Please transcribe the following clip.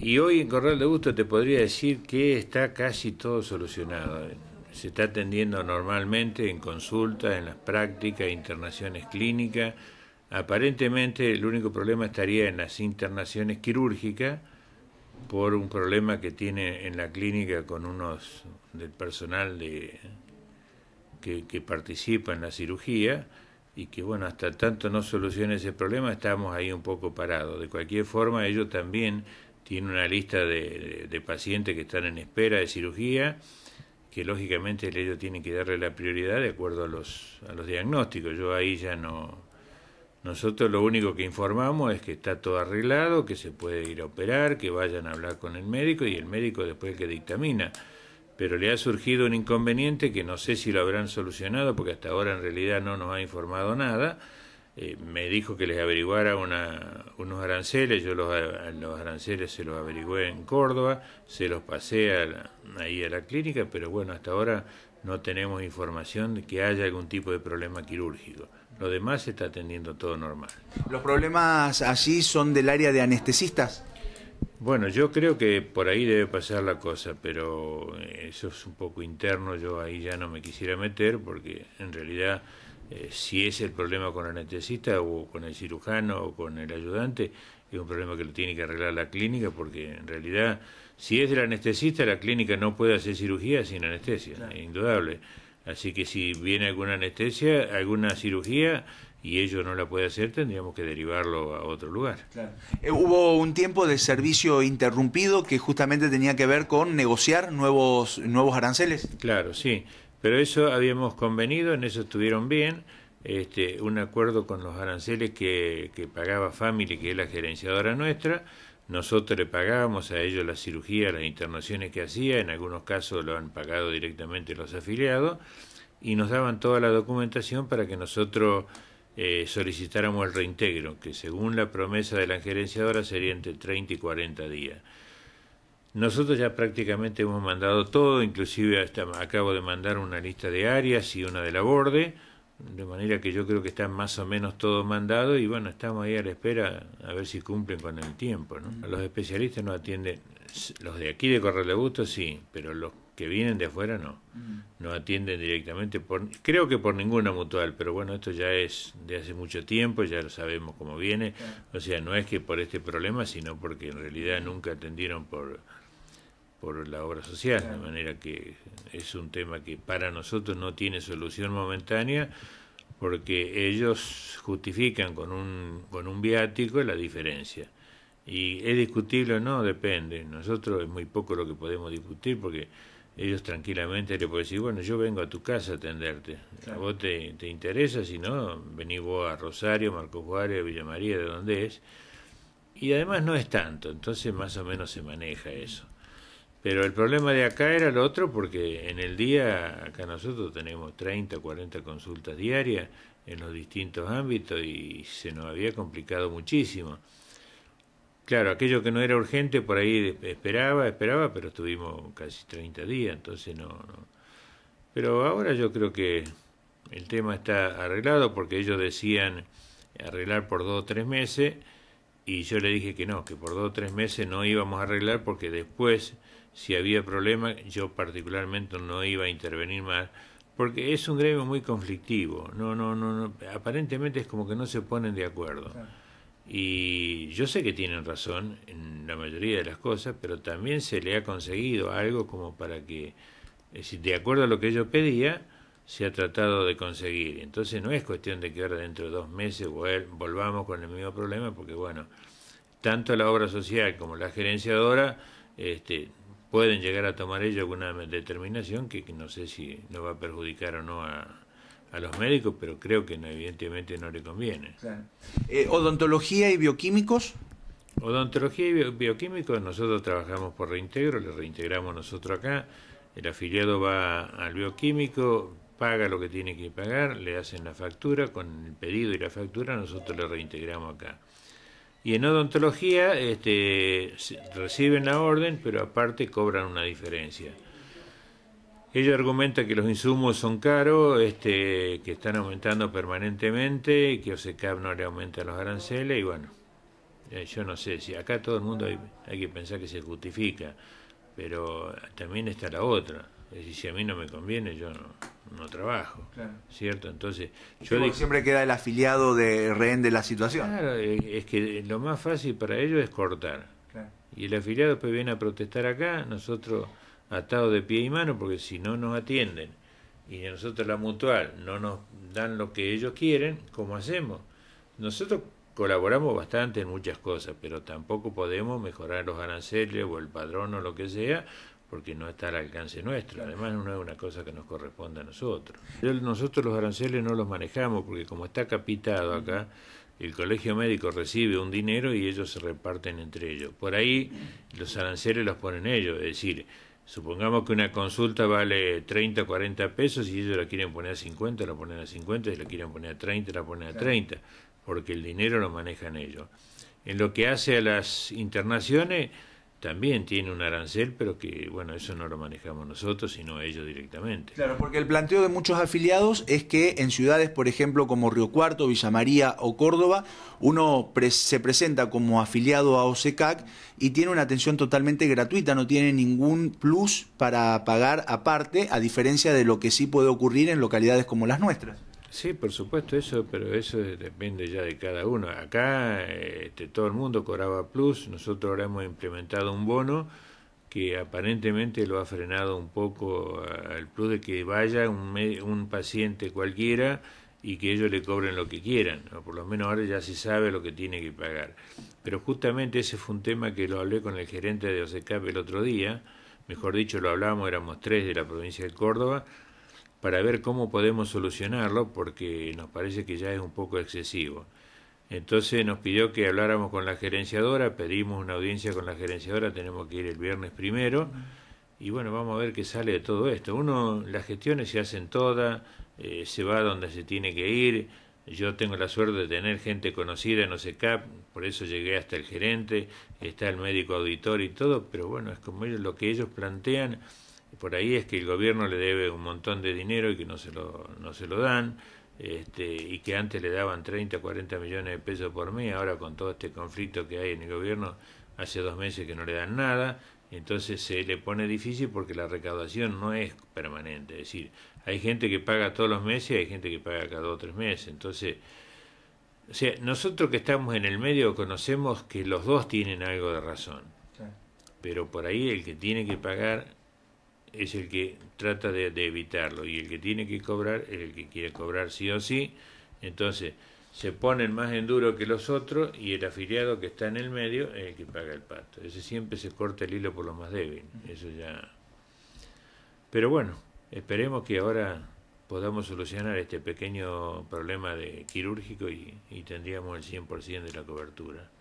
Y hoy en Corral de Gusto te podría decir que está casi todo solucionado. Se está atendiendo normalmente en consultas, en las prácticas, internaciones clínicas. Aparentemente el único problema estaría en las internaciones quirúrgicas por un problema que tiene en la clínica con unos del personal de, que, que participa en la cirugía y que bueno, hasta tanto no solucione ese problema estamos ahí un poco parados. De cualquier forma ellos también tiene una lista de, de, pacientes que están en espera de cirugía, que lógicamente ellos tienen que darle la prioridad de acuerdo a los, diagnósticos. Yo ahí ya no... Nosotros lo único que informamos es que está todo arreglado, que se puede ir a operar, que vayan a hablar con el médico y el médico después que dictamina. Pero le ha surgido un inconveniente que no sé si lo habrán solucionado porque hasta ahora en realidad no nos ha informado nada eh, me dijo que les averiguara unos aranceles, yo los, aranceles se los averigüé en Córdoba, se los pasé ahí a la clínica, pero bueno, hasta ahora no tenemos información de que haya algún tipo de problema quirúrgico. Lo demás se está atendiendo todo normal. ¿Los problemas allí son del área de anestesistas? Bueno, yo creo que por ahí debe pasar la cosa, pero eh, eso es un poco interno, yo ahí ya no me quisiera meter porque en realidad... Eh, si es el problema con el anestesista o con el cirujano o con el ayudante, es un problema que lo tiene que arreglar la clínica porque en realidad, si es del anestesista, la clínica no puede hacer cirugía sin anestesia, indudable. Así que si viene alguna anestesia, alguna cirugía y ellos no la puede hacer, tendríamos que derivarlo a otro lugar. Eh, hubo un tiempo de servicio interrumpido que justamente tenía que ver con negociar nuevos, nuevos aranceles. Claro, sí. Pero eso habíamos convenido, en eso estuvieron bien. Este, un acuerdo con los aranceles que, pagaba Family, que es la gerenciadora nuestra. Nosotros le pagábamos a ellos la cirugía, las internaciones que hacía, en algunos casos lo han pagado directamente los afiliados, y nos daban toda la documentación para que nosotros eh, solicitáramos el reintegro, que según la promesa de la gerenciadora sería entre 30 y 40 días. Nosotros ya prácticamente hemos mandado todo, inclusive hasta acabo de mandar una lista de áreas y una de la borde, de manera que yo creo que está más o menos todo mandado y bueno, estamos ahí a la espera a ver si cumplen con el tiempo. Los especialistas no atienden, los de aquí de Corral de Busto sí, pero los que vienen de afuera no, no atienden directamente, por, creo que por ninguna mutual, pero bueno, esto ya es de hace mucho tiempo, ya lo sabemos cómo viene, o sea, no es que por este problema, sino porque en realidad nunca atendieron por por la obra social, de manera que es un tema que para nosotros no tiene solución momentánea porque ellos justifican con un, con un viático la diferencia. Y es discutible o no, depende. Nosotros es muy poco lo que podemos discutir porque ellos tranquilamente le pueden decir, bueno, yo vengo a tu casa a atenderte. A vos te, te interesa, si no, vení vos a Rosario, Marcos Juárez, Villa María, de donde es. Y además no es tanto, entonces más o menos se maneja eso. Pero el problema de acá era el otro porque en el día, acá nosotros tenemos 30, 40 consultas diarias en los distintos ámbitos y se nos había complicado muchísimo. Claro, aquello que no era urgente por ahí esperaba, esperaba, pero estuvimos casi 30 días, entonces no, no. Pero ahora yo creo que el tema está arreglado porque ellos decían arreglar por dos o tres meses y yo le dije que no, que por dos o tres meses no íbamos a arreglar porque después, si había problema, yo particularmente no iba a intervenir más, porque es un gremio muy conflictivo, no, no, no, aparentemente es como que no se ponen de acuerdo. Y yo sé que tienen razón en la mayoría de las cosas, pero también se le ha conseguido algo como para que, eh, de acuerdo a lo que ellos pedía, se ha tratado de conseguir. Entonces no es cuestión de que ahora dentro de dos meses volvamos con el mismo problema, porque bueno, tanto la obra social como la gerenciadora este, pueden llegar a tomar ellos alguna determinación que, no sé si nos va a perjudicar o no a, los médicos, pero creo que evidentemente no le conviene. Eh, ¿Odontología y bioquímicos? Odontología y bioquímicos, nosotros trabajamos por reintegro, le reintegramos nosotros acá. El afiliado va al bioquímico, paga lo que tiene que pagar, le hacen la factura, con el pedido y la factura nosotros le reintegramos acá. Y en odontología este, reciben la orden, pero aparte cobran una diferencia. Ella argumenta que los insumos son caros, este, que están aumentando permanentemente, que OSECAP no le aumenta los aranceles y bueno, eh, yo no sé si acá todo el mundo hay, hay que pensar que se justifica, pero también está la otra si a mí no me conviene, yo no, no trabajo. ¿Cierto? Entonces, yo siempre queda el afiliado de rehén de la situación. Claro, es que lo más fácil para ellos es cortar. Y el afiliado después viene a protestar acá, nosotros atados de pie y mano, porque si no nos atienden y nosotros la mutual no nos dan lo que ellos quieren, ¿cómo hacemos? Nosotros colaboramos bastante en muchas cosas, pero tampoco podemos mejorar los aranceles o el padrón o lo que sea, porque no está al alcance nuestro, además no es una cosa que nos corresponde a nosotros. Nosotros los aranceles no los manejamos porque como está capitado acá, el colegio médico recibe un dinero y ellos se reparten entre ellos. Por ahí los aranceles los ponen ellos, es decir, supongamos que una consulta vale 30, 40 pesos y ellos la quieren poner a 50, la ponen a 50, si la quieren poner a 30, la ponen a 30, porque el dinero lo manejan ellos. En lo que hace a las internaciones, también tiene un arancel, pero que, bueno, eso no lo manejamos nosotros, sino ellos directamente. Claro, porque el planteo de muchos afiliados es que en ciudades, por ejemplo, como Río Cuarto, Villa María o Córdoba, uno se presenta como afiliado a OCECAC y tiene una atención totalmente gratuita, no tiene ningún plus para pagar aparte, a diferencia de lo que sí puede ocurrir en localidades como las nuestras. Sí, por supuesto, eso, pero eso depende ya de cada uno. Acá este, todo el mundo cobraba plus, nosotros ahora hemos implementado un bono que aparentemente lo ha frenado un poco el plus de que vaya un, paciente cualquiera y que ellos le cobren lo que quieran, o por lo menos ahora ya se sabe lo que tiene que pagar. Pero justamente ese fue un tema que lo hablé con el gerente de OSECAP el otro día, mejor dicho, lo hablamos, éramos tres de la provincia de Córdoba, para ver cómo podemos solucionarlo porque nos parece que ya es un poco excesivo. Entonces nos pidió que habláramos con la gerenciadora, pedimos una audiencia con la gerenciadora, tenemos que ir el viernes primero y bueno, vamos a ver qué sale de todo esto. Uno, las gestiones se hacen todas, eh, se va donde se tiene que ir, yo tengo la suerte de tener gente conocida en qué por eso llegué hasta el gerente, está el médico auditor y todo, pero bueno, es como ellos, lo que ellos plantean por ahí es que el gobierno le debe un montón de dinero y que no se lo, no se lo dan, este, y que antes le daban 30, 40 millones de pesos por mes, ahora con todo este conflicto que hay en el gobierno, hace dos meses que no le dan nada, entonces se le pone difícil porque la recaudación no es permanente, es decir, hay gente que paga todos los meses y hay gente que paga cada dos o tres meses, entonces... sea, nosotros que estamos en el medio conocemos que los dos tienen algo de razón. Pero por ahí el que tiene que pagar es el que trata de, evitarlo y el que tiene que cobrar es el que quiere cobrar sí o sí. Entonces se ponen más en duro que los otros y el afiliado que está en el medio es el que paga el pato. Ese siempre se corta el hilo por lo más débil. Eso ya. Pero bueno, esperemos que ahora podamos solucionar este pequeño problema de quirúrgico y, y tendríamos el 100% de la cobertura.